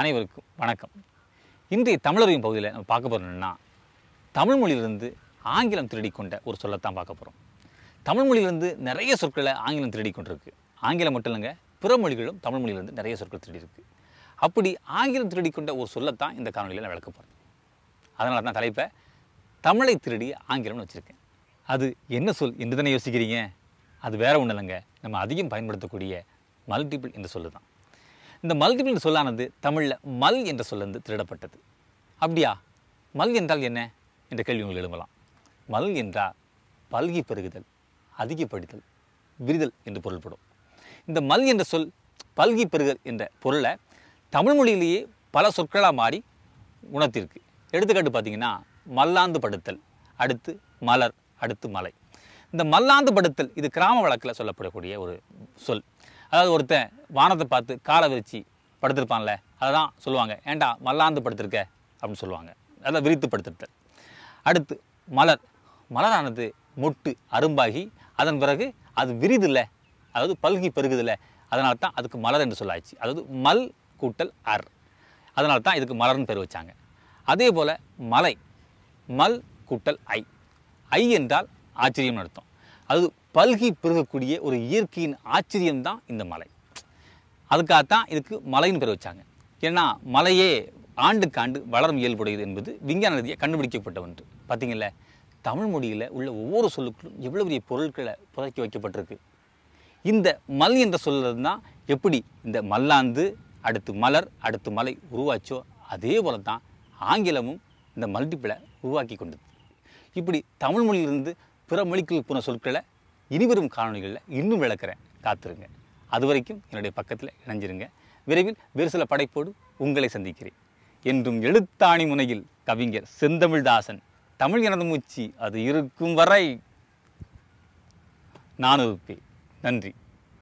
அனைவருக்கும் வணக்கம் இன்றைய தமிழரின் பகுதியில் நம்ம பார்க்க போகிறோம்னா தமிழ் மொழியிலிருந்து ஆங்கிலம் திருடி கொண்ட ஒரு சொல்லத்தான் பார்க்க போகிறோம் தமிழ் மொழியிலிருந்து நிறைய சொற்களை ஆங்கிலம் திருடி கொண்டிருக்கு ஆங்கிலம் மட்டும் இல்லைங்க பிற மொழிகளும் தமிழ் மொழியிலிருந்து நிறைய சொற்கள் திருடியிருக்கு அப்படி ஆங்கிலம் திருடி கொண்ட ஒரு சொல்லத்தான் இந்த காணொலியில் நான் விளக்க போகிறேன் அதனால தான் தலைப்பை தமிழை திருடி ஆங்கிலம்னு வச்சுருக்கேன் அது என்ன சொல் என்று தானே யோசிக்கிறீங்க அது வேறு ஒன்றும் இல்லைங்க நம்ம அதிகம் பயன்படுத்தக்கூடிய மல்டிபிள் என்று சொல்லு தான் இந்த மல்டிபிள் சொல்லானது தமிழில் மல் என்ற சொல்லிருந்து திருடப்பட்டது அப்படியா மல் என்றால் என்ன என்ற கேள்வி உங்களுக்கு எழும்பலாம் மல் என்றால் பல்கி பெருகுதல் அதிகப்படுத்தல் விரிதல் என்று பொருள்படும் இந்த மல் என்ற சொல் பல்கி பெருகல் என்ற பொருளை தமிழ் மொழியிலேயே பல சொற்களாக மாறி உணர்த்திருக்கு எடுத்துக்காட்டு பார்த்தீங்கன்னா மல்லாந்து படுத்தல் அடுத்து மலர் அடுத்து மலை இந்த மல்லாந்து படுத்தல் இது கிராம வழக்கில் சொல்லப்படக்கூடிய ஒரு சொல் அதாவது ஒருத்தன் வானத்தை பார்த்து காலை விரிச்சு படுத்திருப்பான்ல அதான் சொல்லுவாங்க ஏண்டா மல்லாந்து படுத்திருக்க அப்படின்னு சொல்லுவாங்க அதான் விரித்து படுத்திருத்தல் அடுத்து மலர் மலரானது மொட்டு அரும்பாகி அதன் பிறகு அது விரிதில்லை அதாவது பல்கி பெருகுதில்ல அதனால தான் அதுக்கு மலர் என்று சொல்லாச்சு அதாவது மல் கூட்டல் அர் அதனால தான் இதுக்கு மலர்னு பெரு வச்சாங்க அதே போல் மலை மல் கூட்டல் ஐ ஐ என்றால் ஆச்சரியம்னு அர்த்தம் அது பல்கி பெருகக்கூடிய ஒரு இயற்கையின் ஆச்சரியம் தான் இந்த மலை அதுக்காகத்தான் இதுக்கு மலைன்னு பேர் வச்சாங்க ஏன்னா மலையே ஆண்டுக்கு ஆண்டு வளரும் இயல்புடையது என்பது விஞ்ஞான ரீதியாக கண்டுபிடிக்கப்பட்ட ஒன்று பார்த்தீங்கல்ல தமிழ் மொழியில் உள்ள ஒவ்வொரு சொல்லுக்களும் எவ்வளோ பெரிய பொருட்களை புதக்கி வைக்கப்பட்டிருக்கு இந்த மல் என்ற சொல்லுறது தான் எப்படி இந்த மல்லாந்து அடுத்து மலர் அடுத்து மலை உருவாச்சோ அதே போல தான் ஆங்கிலமும் இந்த மல்டிப்பிளை உருவாக்கி கொண்டது இப்படி தமிழ் மொழியிலிருந்து பிற மொழிக்கு போன சொற்களை இனிவரும் காணொலிகளில் இன்னும் விளக்குறேன் காத்திருங்க அது வரைக்கும் என்னுடைய பக்கத்தில் இணைஞ்சிருங்க விரைவில் வேறு சில படைப்போடு உங்களை சந்திக்கிறேன் என்றும் எழுத்தாணி முனையில் கவிஞர் செந்தமிழ்தாசன் தமிழ் எனது மூச்சு அது இருக்கும் வரை நான் இருப்பேன் நன்றி